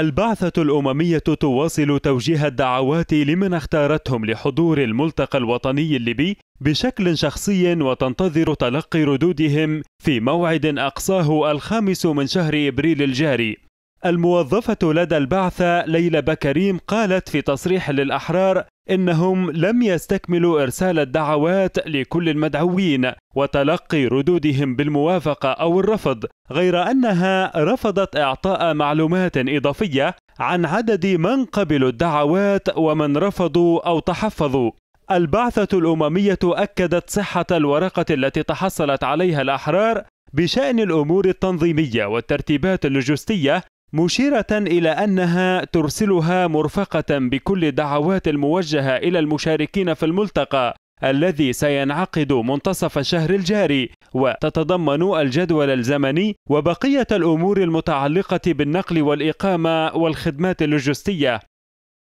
البعثة الأممية تواصل توجيه الدعوات لمن اختارتهم لحضور الملتقى الوطني الليبي بشكل شخصي وتنتظر تلقي ردودهم في موعد أقصاه الخامس من شهر إبريل الجاري الموظفة لدى البعثة ليلى بكريم قالت في تصريح للأحرار إنهم لم يستكملوا إرسال الدعوات لكل المدعوين وتلقي ردودهم بالموافقة أو الرفض، غير أنها رفضت إعطاء معلومات إضافية عن عدد من قبلوا الدعوات ومن رفضوا أو تحفظوا. البعثة الأممية أكدت صحة الورقة التي تحصلت عليها الأحرار بشأن الأمور التنظيمية والترتيبات اللوجستية مشيرة إلى أنها ترسلها مرفقة بكل الدعوات الموجهة إلى المشاركين في الملتقى الذي سينعقد منتصف الشهر الجاري وتتضمن الجدول الزمني وبقية الأمور المتعلقة بالنقل والإقامة والخدمات اللوجستية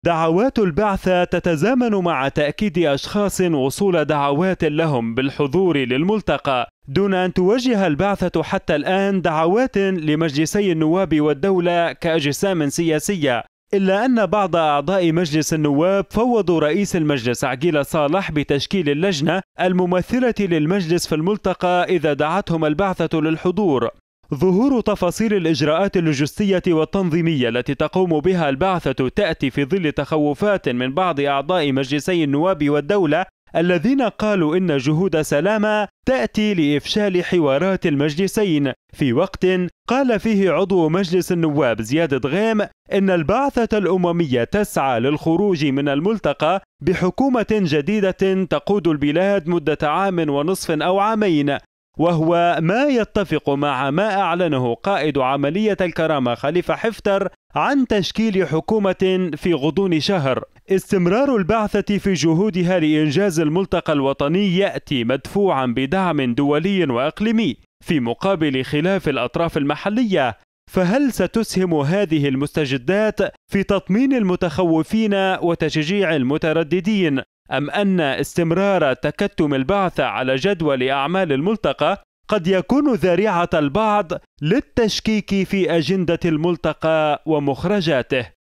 دعوات البعثة تتزامن مع تأكيد أشخاص وصول دعوات لهم بالحضور للملتقى دون أن توجه البعثة حتى الآن دعوات لمجلسي النواب والدولة كأجسام سياسية إلا أن بعض أعضاء مجلس النواب فوضوا رئيس المجلس عقيل صالح بتشكيل اللجنة الممثلة للمجلس في الملتقى إذا دعتهم البعثة للحضور ظهور تفاصيل الإجراءات اللوجستية والتنظيمية التي تقوم بها البعثة تأتي في ظل تخوفات من بعض أعضاء مجلسي النواب والدولة الذين قالوا إن جهود سلامة تأتي لإفشال حوارات المجلسين في وقت قال فيه عضو مجلس النواب زياد غيم إن البعثة الأممية تسعى للخروج من الملتقى بحكومة جديدة تقود البلاد مدة عام ونصف أو عامين وهو ما يتفق مع ما أعلنه قائد عملية الكرامة خليفة حفتر عن تشكيل حكومة في غضون شهر. استمرار البعثة في جهودها لإنجاز الملتقى الوطني يأتي مدفوعا بدعم دولي وإقليمي في مقابل خلاف الأطراف المحلية، فهل ستسهم هذه المستجدات في تطمين المتخوفين وتشجيع المترددين أم أن استمرار تكتم البعثة على جدول أعمال الملتقى قد يكون ذريعة البعض للتشكيك في أجندة الملتقى ومخرجاته